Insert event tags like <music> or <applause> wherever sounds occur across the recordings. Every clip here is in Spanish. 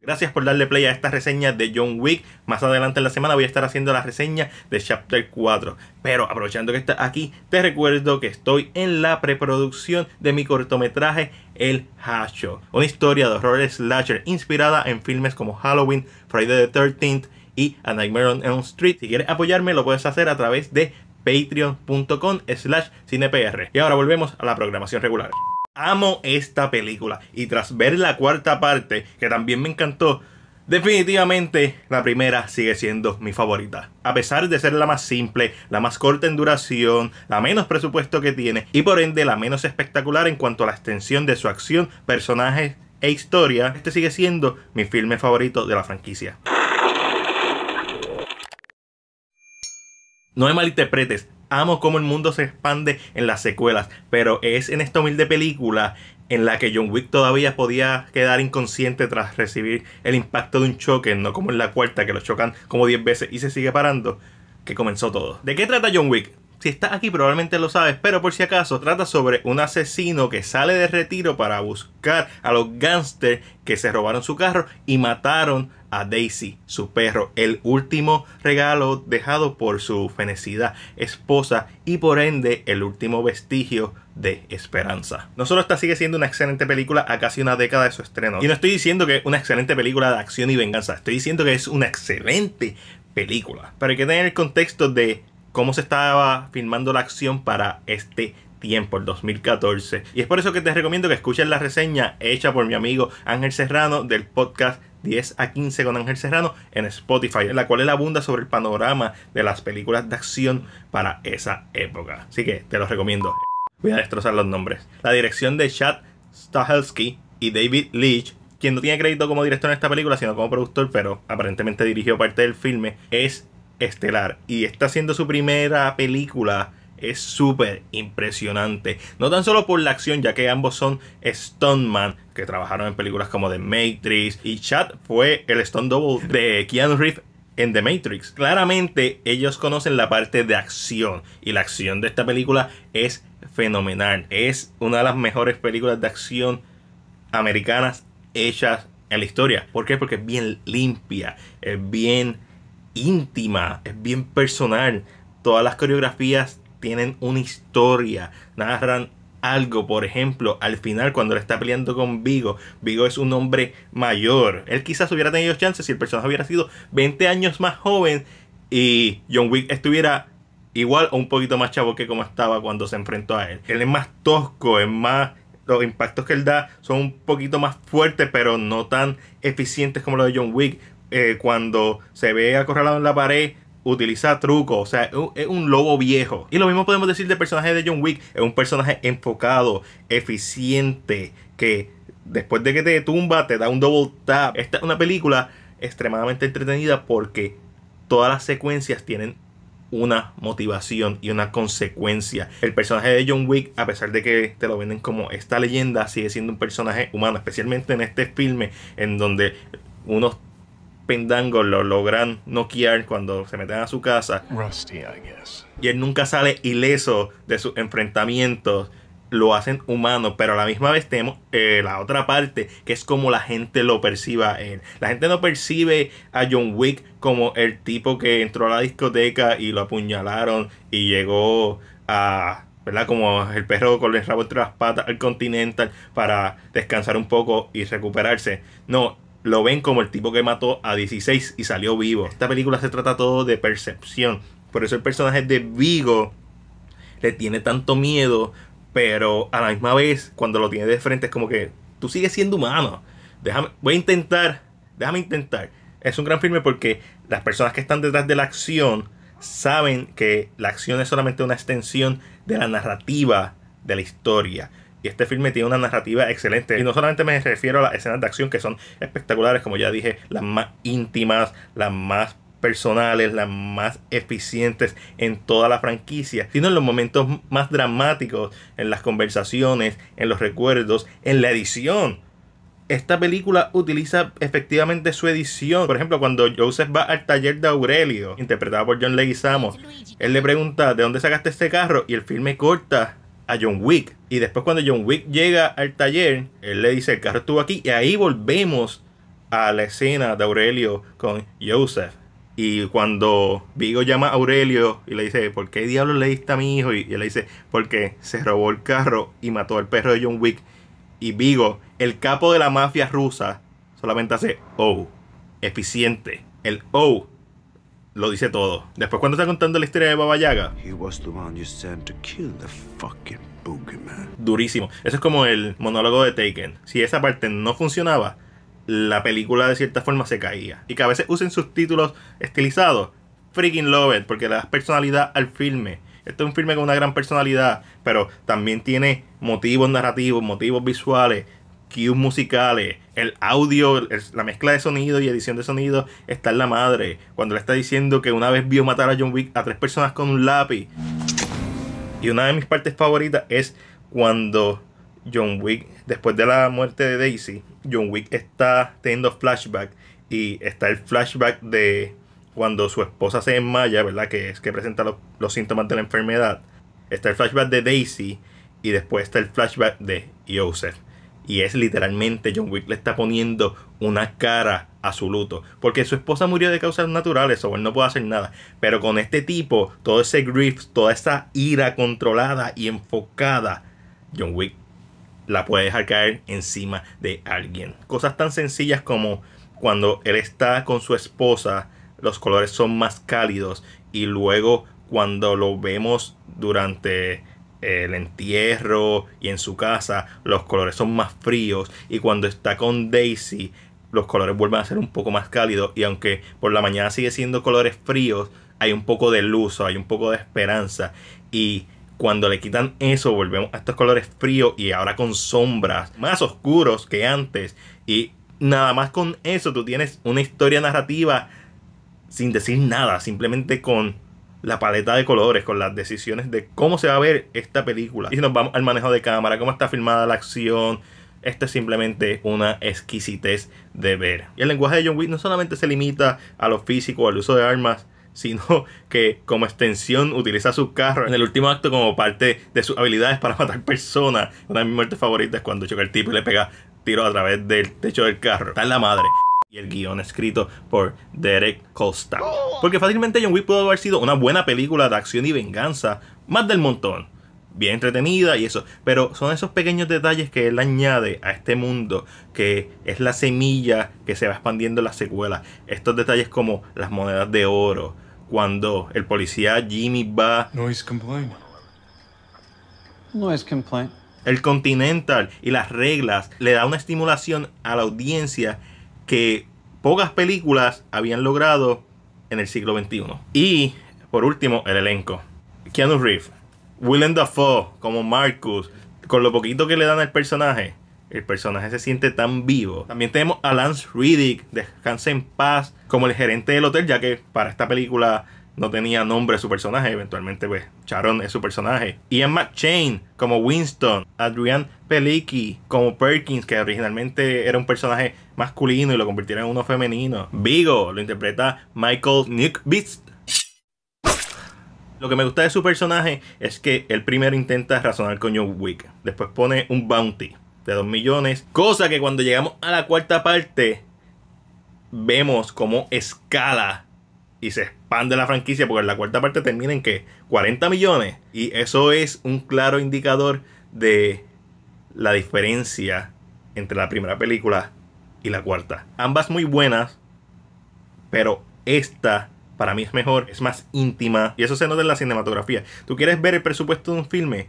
Gracias por darle play a esta reseña de John Wick. Más adelante en la semana voy a estar haciendo la reseña de Chapter 4. Pero aprovechando que está aquí, te recuerdo que estoy en la preproducción de mi cortometraje El Hacho. Una historia de horror slasher inspirada en filmes como Halloween, Friday the 13th y A Nightmare on Elm Street. Si quieres apoyarme lo puedes hacer a través de patreon.com slash cinepr. Y ahora volvemos a la programación regular amo esta película. Y tras ver la cuarta parte, que también me encantó, definitivamente la primera sigue siendo mi favorita. A pesar de ser la más simple, la más corta en duración, la menos presupuesto que tiene y por ende la menos espectacular en cuanto a la extensión de su acción, personajes e historia, este sigue siendo mi filme favorito de la franquicia. No me malinterpretes, amo cómo el mundo se expande en las secuelas, pero es en esta humilde película en la que John Wick todavía podía quedar inconsciente tras recibir el impacto de un choque, no como en la cuarta, que lo chocan como 10 veces y se sigue parando, que comenzó todo. ¿De qué trata John Wick? Si estás aquí probablemente lo sabes, pero por si acaso trata sobre un asesino que sale de retiro para buscar a los gángsters que se robaron su carro y mataron a Daisy, su perro, el último regalo dejado por su fenecida esposa y por ende el último vestigio de esperanza. No solo esta sigue siendo una excelente película a casi una década de su estreno, y no estoy diciendo que es una excelente película de acción y venganza, estoy diciendo que es una excelente película. Pero hay que tener el contexto de cómo se estaba filmando la acción para este tiempo, el 2014. Y es por eso que te recomiendo que escuches la reseña hecha por mi amigo Ángel Serrano del podcast 10 a 15 con Ángel Serrano en Spotify, en la cual él abunda sobre el panorama de las películas de acción para esa época. Así que te los recomiendo. Voy a destrozar los nombres. La dirección de Chad Stahelski y David Leach, quien no tiene crédito como director en esta película, sino como productor, pero aparentemente dirigió parte del filme, es estelar y está haciendo su primera película es súper impresionante. No tan solo por la acción, ya que ambos son stuntman que trabajaron en películas como The Matrix y Chad fue el stunt double de Keanu Reeves en The Matrix. Claramente ellos conocen la parte de acción y la acción de esta película es fenomenal. Es una de las mejores películas de acción americanas hechas en la historia. ¿Por qué? Porque es bien limpia, es bien íntima, es bien personal. Todas las coreografías tienen una historia, narran algo, por ejemplo, al final cuando le está peleando con Vigo, Vigo es un hombre mayor, él quizás hubiera tenido chances si el personaje hubiera sido 20 años más joven y John Wick estuviera igual o un poquito más chavo que como estaba cuando se enfrentó a él. Él es más tosco, es más los impactos que él da son un poquito más fuertes, pero no tan eficientes como los de John Wick. Eh, cuando se ve acorralado en la pared, utiliza trucos, o sea, es un lobo viejo. Y lo mismo podemos decir del personaje de John Wick, es un personaje enfocado, eficiente, que después de que te tumba te da un double tap. Esta es una película extremadamente entretenida porque todas las secuencias tienen una motivación y una consecuencia. El personaje de John Wick, a pesar de que te lo venden como esta leyenda, sigue siendo un personaje humano, especialmente en este filme en donde unos pendango lo logran noquear cuando se meten a su casa. Y él nunca sale ileso de sus enfrentamientos. Lo hacen humano, pero a la misma vez tenemos eh, la otra parte, que es como la gente lo perciba a él. La gente no percibe a John Wick como el tipo que entró a la discoteca y lo apuñalaron y llegó a ¿verdad? Como el perro con el rabo entre las patas al Continental para descansar un poco y recuperarse. No, lo ven como el tipo que mató a 16 y salió vivo. Esta película se trata todo de percepción. Por eso el personaje de Vigo le tiene tanto miedo, pero a la misma vez, cuando lo tiene de frente, es como que tú sigues siendo humano. voy a intentar, déjame intentar. Es un gran filme porque las personas que están detrás de la acción saben que la acción es solamente una extensión de la narrativa de la historia. Y este filme tiene una narrativa excelente. Y no solamente me refiero a las escenas de acción que son espectaculares, como ya dije, las más íntimas, las más personales, las más eficientes en toda la franquicia, sino en los momentos más dramáticos, en las conversaciones, en los recuerdos, en la edición. Esta película utiliza efectivamente su edición. Por ejemplo, cuando Joseph va al taller de Aurelio, interpretado por John Leguizamo, él le pregunta, ¿de dónde sacaste este carro? Y el filme corta a John Wick. Y después cuando John Wick llega al taller, él le dice, el carro estuvo aquí. Y ahí volvemos a la escena de Aurelio con Joseph. Y cuando Vigo llama a Aurelio y le dice, ¿por qué diablos le diste a mi hijo? Y, él le dice, porque se robó el carro y mató al perro de John Wick. Y Vigo, el capo de la mafia rusa, solamente hace, oh, eficiente. El oh lo dice todo. Después cuando está contando la historia de Baba Yaga. Durísimo. Eso es como el monólogo de Taken. Si esa parte no funcionaba, la película de cierta forma se caía. Y que a veces usen subtítulos estilizados. Freaking love it, porque le das personalidad al filme. Este es un filme con una gran personalidad, pero también tiene motivos narrativos, motivos visuales cues musicales, el audio, la mezcla de sonido y edición de sonido está en la madre. Cuando le está diciendo que una vez vio matar a John Wick a tres personas con un lápiz. Y una de mis partes favoritas es cuando John Wick, después de la muerte de Daisy, John Wick está teniendo flashback y está el flashback de cuando su esposa se desmaya, ¿verdad? Que es que presenta los síntomas de la enfermedad. Está el flashback de Daisy y después está el flashback de Joseph. Y es literalmente John Wick le está poniendo una cara a su luto. Porque su esposa murió de causas naturales, o él no puede hacer nada. Pero con este tipo, todo ese grief, toda esa ira controlada y enfocada, John Wick la puede dejar caer encima de alguien. Cosas tan sencillas como cuando él está con su esposa, los colores son más cálidos. Y luego cuando lo vemos durante el entierro y en su casa los colores son más fríos y cuando está con Daisy los colores vuelven a ser un poco más cálidos y aunque por la mañana sigue siendo colores fríos hay un poco de luz, hay un poco de esperanza y cuando le quitan eso volvemos a estos colores fríos y ahora con sombras más oscuros que antes y nada más con eso tú tienes una historia narrativa sin decir nada, simplemente con la paleta de colores, con las decisiones de cómo se va a ver esta película. Y si nos vamos al manejo de cámara, cómo está filmada la acción. Esta es simplemente una exquisitez de ver. Y el lenguaje de John Wick no solamente se limita a lo físico, al uso de armas, sino <laughs> que como extensión utiliza su carro en el último acto como parte de sus habilidades para matar personas. Una de mis muertes favoritas es cuando choca el tipo y le pega tiro a través del techo del carro. Está en la madre y el guión escrito por Derek Costa, Porque fácilmente John Wick pudo haber sido una buena película de acción y venganza, más del montón, bien entretenida y eso, pero son esos pequeños detalles que él añade a este mundo, que es la semilla que se va expandiendo en la secuela. Estos detalles como las monedas de oro, cuando el policía Jimmy va... Noise complaint. Noise complaint. El Continental y las reglas le da una estimulación a la audiencia que pocas películas habían logrado en el siglo XXI. Y, por último, el elenco. Keanu Reeves, Willem Dafoe como Marcus, con lo poquito que le dan al personaje, el personaje se siente tan vivo. También tenemos a Lance Riddick, Descansa en Paz, como el gerente del hotel, ya que para esta película no tenía nombre su personaje. Eventualmente, pues, Charon es su personaje. Ian McChain como Winston. Adrian Pelicki como Perkins, que originalmente era un personaje masculino y lo convirtieron en uno femenino. Vigo lo interpreta Michael Nick Lo que me gusta de su personaje es que él primero intenta razonar con John Wick. Después pone un bounty de 2 millones. Cosa que cuando llegamos a la cuarta parte, vemos cómo escala y se Pan de la franquicia, porque la cuarta parte termina en que 40 millones. Y eso es un claro indicador de la diferencia entre la primera película y la cuarta. Ambas muy buenas, pero esta para mí es mejor, es más íntima. Y eso se nota en la cinematografía. Tú quieres ver el presupuesto de un filme,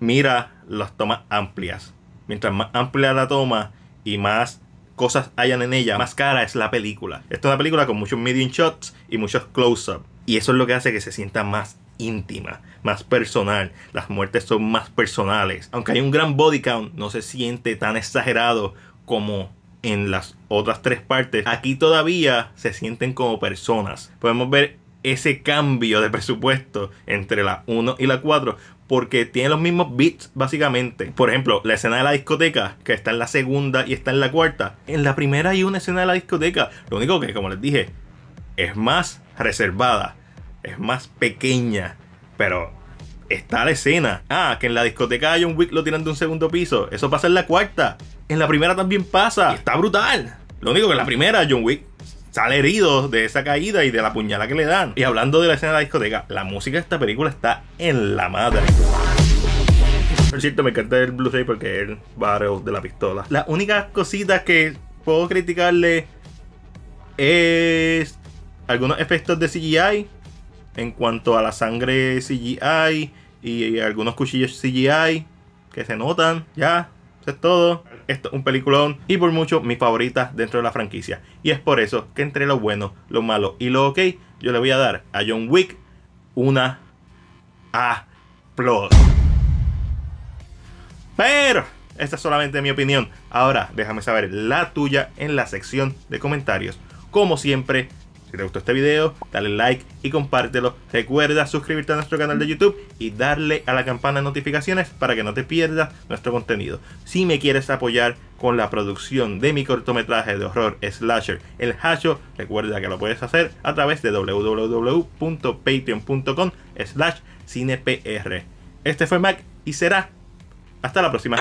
mira las tomas amplias. Mientras más amplia la toma y más cosas hayan en ella, más cara es la película. Esta es una película con muchos medium shots y muchos close-up. Y eso es lo que hace que se sienta más íntima, más personal. Las muertes son más personales. Aunque hay un gran body count, no se siente tan exagerado como en las otras tres partes. Aquí todavía se sienten como personas. Podemos ver ese cambio de presupuesto entre la 1 y la 4, porque tiene los mismos beats básicamente. Por ejemplo, la escena de la discoteca, que está en la segunda y está en la cuarta. En la primera hay una escena de la discoteca. Lo único que, como les dije, es más reservada, es más pequeña, pero está la escena. Ah, que en la discoteca hay John Wick lo tiran de un segundo piso. Eso pasa en la cuarta. En la primera también pasa. está brutal. Lo único que en la primera John Wick sale heridos de esa caída y de la puñalada que le dan. Y hablando de la escena de la discoteca, la música de esta película está en la madre. Por cierto, me encanta el Blu-ray porque es el barrio de la pistola. Las únicas cositas que puedo criticarle es algunos efectos de CGI en cuanto a la sangre CGI y algunos cuchillos CGI que se notan. Ya, eso es todo esto es un peliculón y por mucho mi favorita dentro de la franquicia. Y es por eso que entre lo bueno, lo malo y lo ok, yo le voy a dar a John Wick una A. Pero, esta es solamente mi opinión. Ahora, déjame saber la tuya en la sección de comentarios. Como siempre, si te gustó este video, dale like y compártelo. Recuerda suscribirte a nuestro canal de YouTube y darle a la campana de notificaciones para que no te pierdas nuestro contenido. Si me quieres apoyar con la producción de mi cortometraje de horror slasher El Hacho, recuerda que lo puedes hacer a través de www.patreon.com slash cinepr. Este fue Mac y será hasta la próxima.